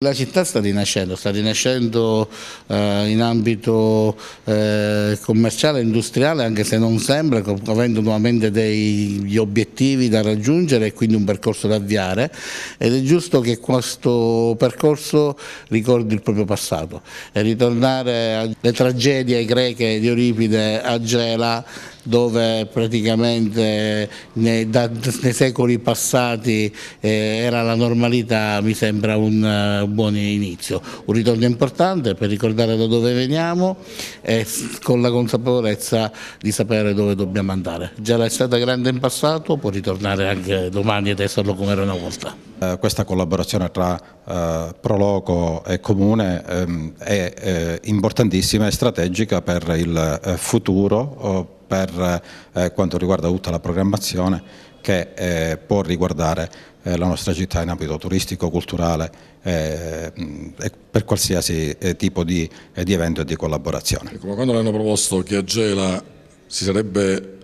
La città sta rinascendo, sta rinascendo eh, in ambito eh, commerciale e industriale anche se non sembra, avendo nuovamente degli obiettivi da raggiungere e quindi un percorso da avviare ed è giusto che questo percorso ricordi il proprio passato e ritornare alle tragedie greche di Euripide a Gela dove praticamente nei, da, nei secoli passati eh, era la normalità mi sembra un uh, buon inizio, un ritorno importante per ricordare da dove veniamo e con la consapevolezza di sapere dove dobbiamo andare. Già l'è stata grande in passato, può ritornare anche domani ed esserlo come era una volta. Eh, questa collaborazione tra eh, Proloco e Comune ehm, è eh, importantissima e strategica per il eh, futuro oh, per eh, quanto riguarda tutta la programmazione che eh, può riguardare eh, la nostra città in ambito turistico, culturale eh, e per qualsiasi eh, tipo di, eh, di, evento e di collaborazione. Ecco, quando l'hanno proposto che a Gela si sarebbe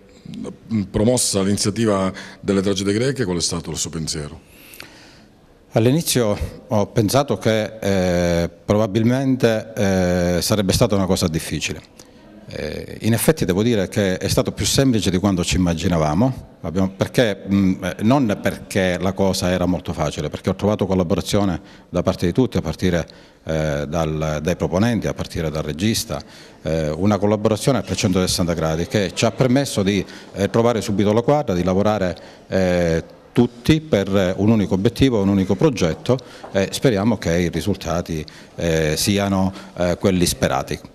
promossa l'iniziativa delle tragedie greche, qual è stato il suo pensiero? All'inizio ho pensato che eh, probabilmente eh, sarebbe stata una cosa difficile eh, in effetti devo dire che è stato più semplice di quanto ci immaginavamo, abbiamo, perché, mh, mm, eh, non perché la cosa era molto facile, perché ho trovato collaborazione da parte di tutti, a partire eh, dal, dai proponenti, a partire dal regista, eh, una collaborazione a 360 gradi che ci ha permesso di eh, trovare subito la quadra, di lavorare eh, tutti per un unico obiettivo, un unico progetto e speriamo che i risultati siano quelli sperati.